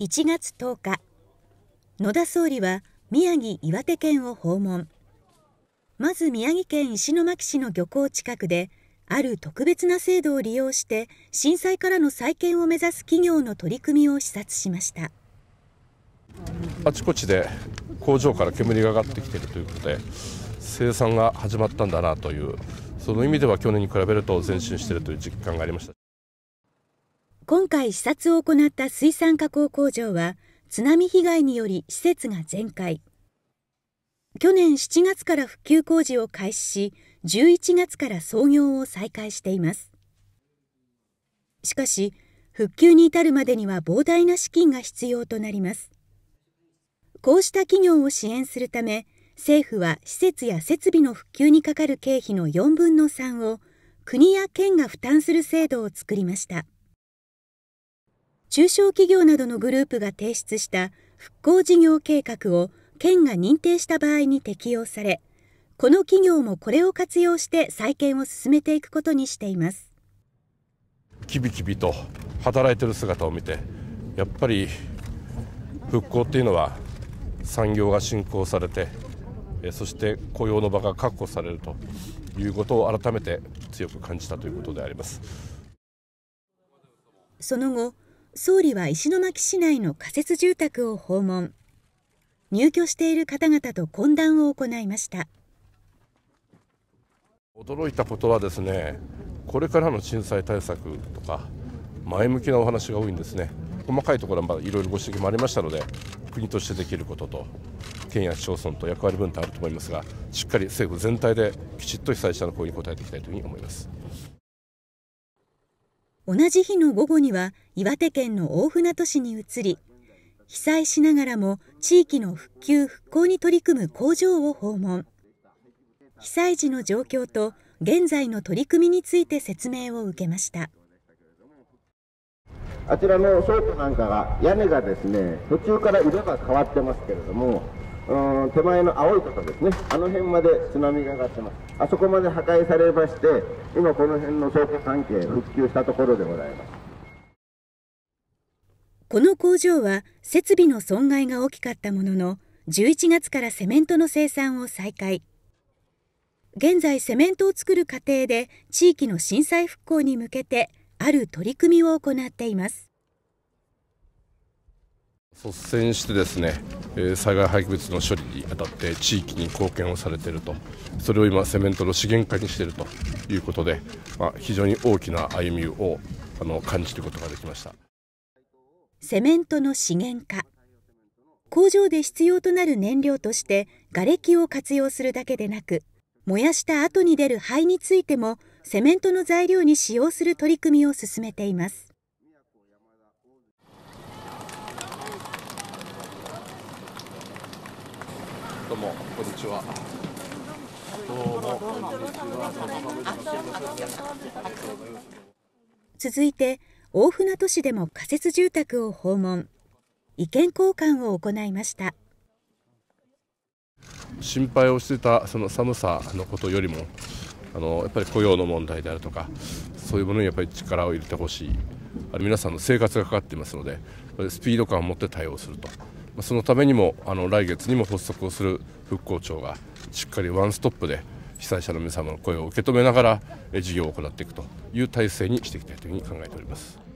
1月10日野田総理は宮城岩手県を訪問まず宮城県石巻市の漁港近くである特別な制度を利用して震災からの再建を目指す企業の取り組みを視察しましたあちこちで工場から煙が上がってきているということで生産が始まったんだなというその意味では去年に比べると前進しているという実感がありました今回視察を行った水産加工工場は、津波被害により施設が全壊。去年7月から復旧工事を開始し、11月から操業を再開しています。しかし、復旧に至るまでには膨大な資金が必要となります。こうした企業を支援するため、政府は施設や設備の復旧にかかる経費の4分の3を国や県が負担する制度を作りました。中小企業などのグループが提出した復興事業計画を県が認定した場合に適用されこの企業もこれを活用して再建を進めていくことにしていますきびきびと働いてる姿を見てやっぱり復興っていうのは産業が振興されてそして雇用の場が確保されるということを改めて強く感じたということでありますその後総理は石巻市内の仮設住宅を訪問入居している方々と懇談を行いました驚いたことはですねこれからの震災対策とか前向きなお話が多いんですね細かいところはまだいろいろご指摘もありましたので国としてできることと県や市町村と役割分担あると思いますがしっかり政府全体できちっと被災者の声に応えていきたいというふうに思います。同じ日の午後には岩手県の大船渡市に移り被災しながらも地域の復旧復興に取り組む工場を訪問被災時の状況と現在の取り組みについて説明を受けましたあちらの倉庫なんかは屋根がですね途中から色が変わってますけれどもうん手前の青いとこですねあの辺まで津波が上がってますあそこまで破壊されまして今この辺の倉庫関係復旧したところでございますこの工場は設備の損害が大きかったものの11月からセメントの生産を再開現在セメントを作る過程で地域の震災復興に向けてある取り組みを行っています率先してですね、え災害廃棄物の処理にあたって地域に貢献をされているとそれを今セメントの資源化にしているということで、まあ、非常に大きな歩みをあの感じることができましたセメントの資源化工場で必要となる燃料として瓦礫を活用するだけでなく燃やした後に出る灰についてもセメントの材料に使用する取り組みを進めていますどうもこんにちは。どうもこんにちは。続いて大船渡市でも仮設住宅を訪問、意見交換を行いました。心配をしてたその寒さのことよりも。あのやっぱり雇用の問題であるとかそういうものにやっぱり力を入れてほしいあの皆さんの生活がかかっていますのでスピード感を持って対応するとそのためにもあの来月にも発足をする復興庁がしっかりワンストップで被災者の皆様の声を受け止めながら事業を行っていくという体制にしていきたいというふうに考えております。